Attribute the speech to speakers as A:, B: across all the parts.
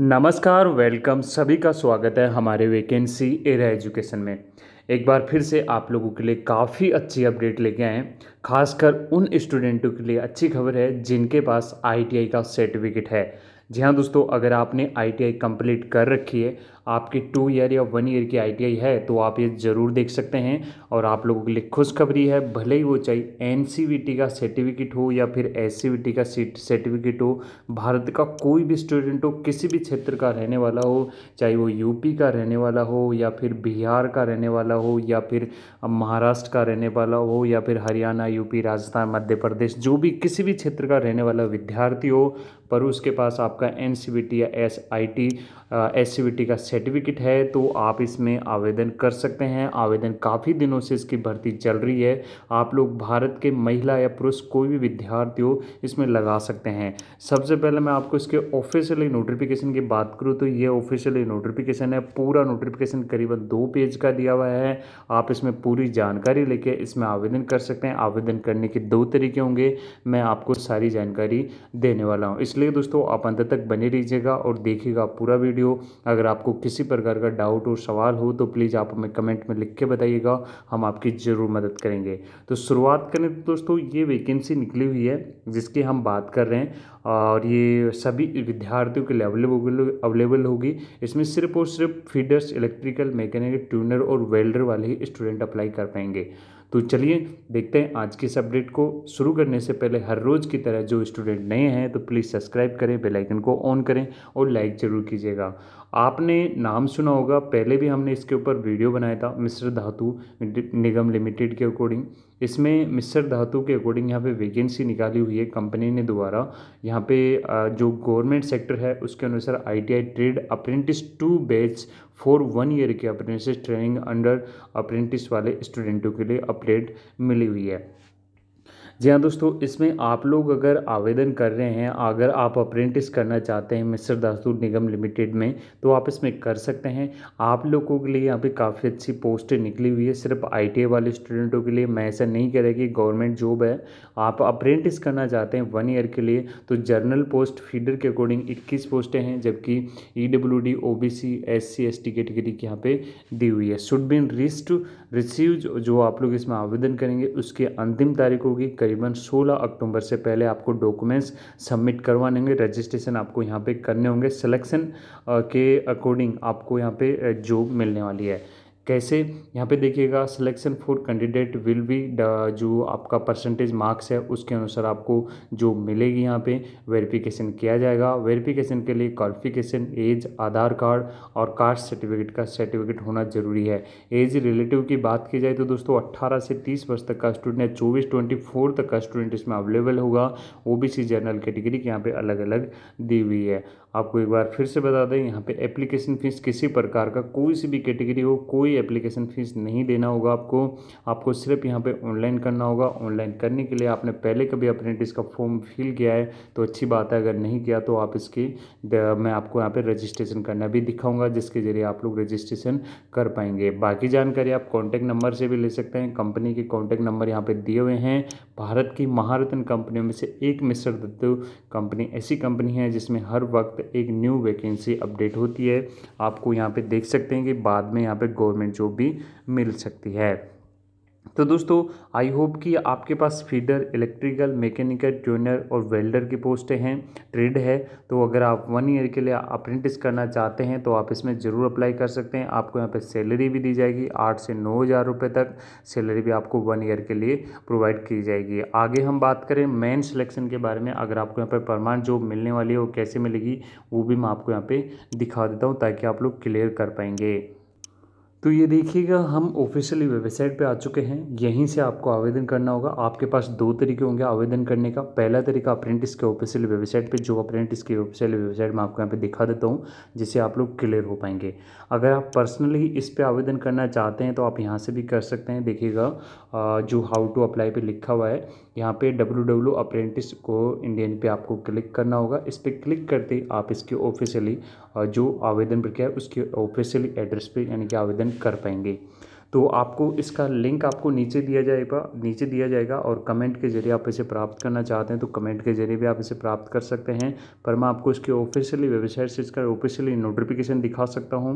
A: नमस्कार वेलकम सभी का स्वागत है हमारे वैकेंसी एरा एजुकेशन में एक बार फिर से आप लोगों के लिए काफ़ी अच्छी अपडेट लेके आए हैं खासकर उन स्टूडेंटों के लिए अच्छी खबर है जिनके पास आईटीआई का सर्टिफिकेट है जी हाँ दोस्तों अगर आपने आईटीआई कंप्लीट कर रखी है आपकी टू ईयर या वन ईयर की आई है तो आप ये ज़रूर देख सकते हैं और आप लोगों के लिए खुशखबरी है भले ही वो चाहे एन का सर्टिफिकेट हो या फिर एस का सर्टिफिकेट हो भारत का कोई भी स्टूडेंट हो किसी भी क्षेत्र का रहने वाला हो चाहे वो यूपी का रहने वाला हो या फिर बिहार का रहने वाला हो या फिर महाराष्ट्र का रहने वाला हो या फिर हरियाणा यूपी राजस्थान मध्य प्रदेश जो भी किसी भी क्षेत्र का रहने वाला विद्यार्थी हो पर उसके पास आपका एन या एस आई टी का सर्टिफिकेट है तो आप इसमें आवेदन कर सकते हैं आवेदन काफ़ी दिनों से इसकी भर्ती चल रही है आप लोग भारत के महिला या पुरुष कोई भी विद्यार्थी हो इसमें लगा सकते हैं सबसे पहले मैं आपको इसके ऑफिशियली नोटिफिकेशन की बात करूँ तो ये ऑफिशियली नोटिफिकेशन है पूरा नोटिफिकेशन करीबन दो पेज का दिया हुआ है आप इसमें पूरी जानकारी लेके इसमें आवेदन कर सकते हैं आवेदन करने के दो तरीके होंगे मैं आपको सारी जानकारी देने वाला हूँ इसलिए दोस्तों आप अंत तक बने रहिएगा और देखिएगा पूरा वीडियो अगर आपको किसी प्रकार का डाउट और सवाल हो तो प्लीज़ आप हमें कमेंट में लिख के बताइएगा हम आपकी ज़रूर मदद करेंगे तो शुरुआत करें तो दोस्तों ये वैकेंसी निकली हुई है जिसकी हम बात कर रहे हैं और ये सभी विद्यार्थियों के लिए अवेलेबल अवेलेबल होगी इसमें सिर्फ और सिर्फ फीडर्स इलेक्ट्रिकल मैकेनिक ट्यूनर और वेल्डर वाले ही स्टूडेंट अप्लाई कर पाएंगे तो चलिए देखते हैं आज की इस अपडेट को शुरू करने से पहले हर रोज़ की तरह जो स्टूडेंट नए हैं तो प्लीज़ सब्सक्राइब करें बेलाइकन को ऑन करें और लाइक ज़रूर कीजिएगा आपने नाम सुना होगा पहले भी हमने इसके ऊपर वीडियो बनाया था मिश्र धातु निगम लिमिटेड के अकॉर्डिंग इसमें मिस्र धातु के अकॉर्डिंग यहाँ पे वैकेंसी निकाली हुई है कंपनी ने द्वारा यहाँ पे जो गवर्नमेंट सेक्टर है उसके अनुसार ITI trade apprentice two batch for one year के अप्रेंटिस ट्रेनिंग अंडर अप्रेंटिस वाले स्टूडेंटों के लिए अपडेट मिली हुई है जी हाँ दोस्तों इसमें आप लोग अगर आवेदन कर रहे हैं अगर आप अप्रेंटिस करना चाहते हैं मिस्र दास्तूर निगम लिमिटेड में तो आप इसमें कर सकते हैं आप लोगों के लिए यहाँ पे काफ़ी अच्छी पोस्टें निकली हुई है सिर्फ आई वाले स्टूडेंटों के लिए मैं ऐसा नहीं कह रहा कि गवर्नमेंट जॉब है आप अप्रेंटिस करना चाहते हैं वन ईयर के लिए तो जर्नल पोस्ट फीडर के अकॉर्डिंग इक्कीस पोस्टें हैं जबकि E W D O B C S C S T category की यहाँ पर दी हुई है शुड बिन रिस्ट रिसीव जो आप लोग इसमें आवेदन करेंगे उसकी अंतिम तारीख होगी करीबन 16 अक्टूबर से पहले आपको डॉक्यूमेंट्स सबमिट करवाने होंगे रजिस्ट्रेशन आपको यहाँ पे करने होंगे सिलेक्शन के अकॉर्डिंग आपको यहाँ पे जॉब मिलने वाली है कैसे यहाँ पे देखिएगा selection for candidate will be जो आपका परसेंटेज मार्क्स है उसके अनुसार आपको जो मिलेगी यहाँ पे वेरिफिकेशन किया जाएगा वेरिफिकेशन के लिए क्वालिफिकेशन एज आधार कार्ड और कास्ट सर्टिफिकेट का सर्टिफिकेट होना जरूरी है एज रिलेटिव की बात की जाए तो दोस्तों अट्ठारह से तीस वर्ष तक का स्टूडेंट या चौबीस ट्वेंटी फोर तक का स्टूडेंट इसमें अवेलेबल होगा O B C general category की यहाँ पर अलग अलग दी हुई है आपको एक बार फिर से बता दें यहाँ पे एप्लीकेशन फ़ीस किसी प्रकार का कोई सी भी कैटेगरी हो कोई एप्लीकेशन फ़ीस नहीं देना होगा आपको आपको सिर्फ यहाँ पे ऑनलाइन करना होगा ऑनलाइन करने के लिए आपने पहले कभी अप्रेंटिस का फॉर्म फिल किया है तो अच्छी बात है अगर नहीं किया तो आप इसकी मैं आपको यहाँ पर रजिस्ट्रेशन करना भी दिखाऊँगा जिसके ज़रिए आप लोग रजिस्ट्रेशन कर पाएंगे बाकी जानकारी आप कॉन्टैक्ट नंबर से भी ले सकते हैं कंपनी के कॉन्टैक्ट नंबर यहाँ पर दिए हुए हैं भारत की महारत्न कंपनियों में से एक मिस्टर दत्त कंपनी ऐसी कंपनी है जिसमें हर वक्त एक न्यू वैकेंसी अपडेट होती है आपको यहाँ पे देख सकते हैं कि बाद में यहाँ पे गवर्नमेंट जॉब भी मिल सकती है तो दोस्तों आई होप कि आपके पास फीडर इलेक्ट्रिकल मैकेनिकल ट्यूनर और वेल्डर की पोस्टें हैं ट्रेड है तो अगर आप वन ईयर के लिए अप्रेंटिस करना चाहते हैं तो आप इसमें ज़रूर अप्लाई कर सकते हैं आपको यहाँ पे सैलरी भी दी जाएगी आठ से नौ हज़ार रुपये तक सैलरी भी आपको वन ईयर के लिए प्रोवाइड की जाएगी आगे हम बात करें मेन सिलेक्शन के बारे में अगर आपको यहाँ पर परमानेंट जॉब मिलने वाली है वो कैसे मिलेगी वो भी मैं आपको यहाँ पर दिखा देता हूँ ताकि आप लोग क्लियर कर पाएंगे तो ये देखिएगा हम ऑफिशियली वेबसाइट पे आ चुके हैं यहीं से आपको आवेदन करना होगा आपके पास दो तरीके होंगे आवेदन करने का पहला तरीका अप्रेंटिस के ऑफिशियल वेबसाइट पे जो अप्रेंटिस की ऑफिशियल वेबसाइट मैं आपको यहाँ पे दिखा देता हूँ जिससे आप लोग क्लियर हो पाएंगे अगर आप पर्सनली इस पर आवेदन करना चाहते हैं तो आप यहाँ से भी कर सकते हैं देखिएगा जो हाउ टू अप्लाई पर लिखा हुआ है यहाँ पर डब्ल्यू डब्ल्यू अप्रेंटिस को इंडियन पे आपको क्लिक करना होगा इस पर क्लिक करते आप इसके ऑफिशियली जो आवेदन प्रक्रिया उसके ऑफिशियल एड्रेस पे यानी कि आवेदन कर पाएंगे तो आपको इसका लिंक आपको नीचे दिया जाएगा नीचे दिया जाएगा और कमेंट के जरिए आप इसे प्राप्त करना चाहते हैं तो कमेंट के जरिए भी आप इसे प्राप्त कर सकते हैं पर मैं आपको इसकी ऑफिशियली वेबसाइट से इसका ऑफिशियली नोटिफिकेशन दिखा सकता हूँ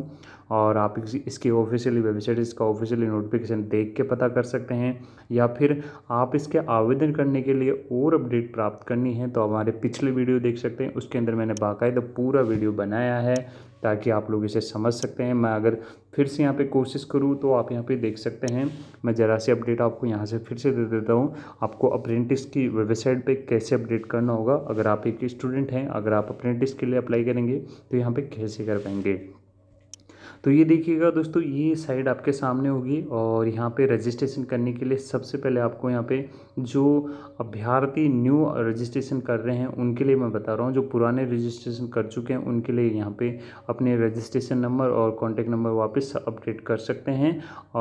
A: और आप इसकी ऑफिशियली वेबसाइट इसका ऑफिशियली नोटिफिकेशन देख के पता कर सकते हैं या फिर आप इसके आवेदन करने के लिए और अपडेट प्राप्त करनी है तो हमारे पिछले वीडियो देख सकते हैं उसके अंदर मैंने बाकायदा पूरा वीडियो बनाया है ताकि आप लोग इसे समझ सकते हैं मैं अगर फिर से यहाँ पे कोशिश करूँ तो आप यहाँ पे देख सकते हैं मैं ज़रा सी अपडेट आपको यहाँ से फिर से दे देता हूँ आपको अप्रेंटिस की वेबसाइट पे कैसे अपडेट करना होगा अगर आप एक स्टूडेंट हैं अगर आप अप्रेंटिस के लिए अप्लाई करेंगे तो यहाँ पे कैसे कर पाएंगे तो ये देखिएगा दोस्तों ये साइड आपके सामने होगी और यहाँ पे रजिस्ट्रेशन करने के लिए सबसे पहले आपको यहाँ पे जो अभ्यर्थी न्यू रजिस्ट्रेशन कर रहे हैं उनके लिए मैं बता रहा हूँ जो पुराने रजिस्ट्रेशन कर चुके हैं उनके लिए यहाँ पे अपने रजिस्ट्रेशन नंबर और कॉन्टैक्ट नंबर वापस अपडेट कर सकते हैं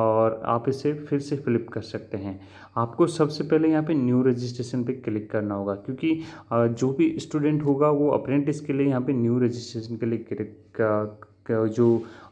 A: और आप इसे फिर से फ़िलिप कर सकते हैं आपको सबसे पहले यहाँ पे न्यू रजिस्ट्रेशन पर क्लिक करना होगा क्योंकि जो भी स्टूडेंट होगा वो अप्रेंटिस के लिए यहाँ पे न्यू रजिस्ट्रेशन के लिए जो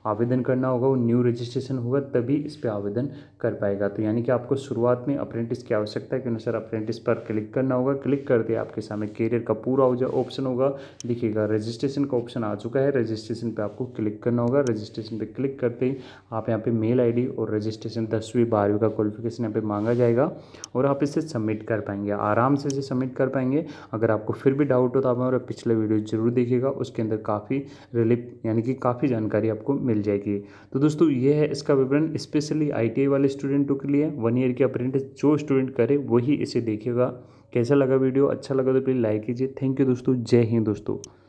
A: आवेदन करना होगा वो न्यू रजिस्ट्रेशन होगा तभी इस पर आवेदन कर पाएगा तो यानी कि आपको शुरुआत में अप्रेंटिस की आवश्यकता है कि अनुसार अप्रेंटिस पर क्लिक करना होगा क्लिक कर दिया आपके सामने कैरियर का पूरा ऑप्शन होगा दिखेगा रजिस्ट्रेशन का ऑप्शन आ चुका है रजिस्ट्रेशन पर आपको क्लिक करना होगा रजिस्ट्रेशन पर क्लिक करते ही आप यहाँ पर मेल आई और रजिस्ट्रेशन दसवीं बारहवीं का क्वालिफिकेशन यहाँ पर मांगा जाएगा और आप इसे सबमिट कर पाएंगे आराम से इसे सबमिट कर पाएंगे अगर आपको फिर भी डाउट हो तो आप हमारा पिछले वीडियो जरूर देखिएगा उसके अंदर काफ़ी रिलीफ यानी कि काफ़ी जानकारी आपको मिल मिल जाएगी तो दोस्तों ये है इसका विवरण स्पेशली आई वाले स्टूडेंटों के लिए वन ईयर के अप्रेंटिस जो स्टूडेंट करे वही इसे देखेगा कैसा लगा वीडियो अच्छा लगा तो प्लीज़ लाइक कीजिए थैंक यू दोस्तों जय हिंद दोस्तों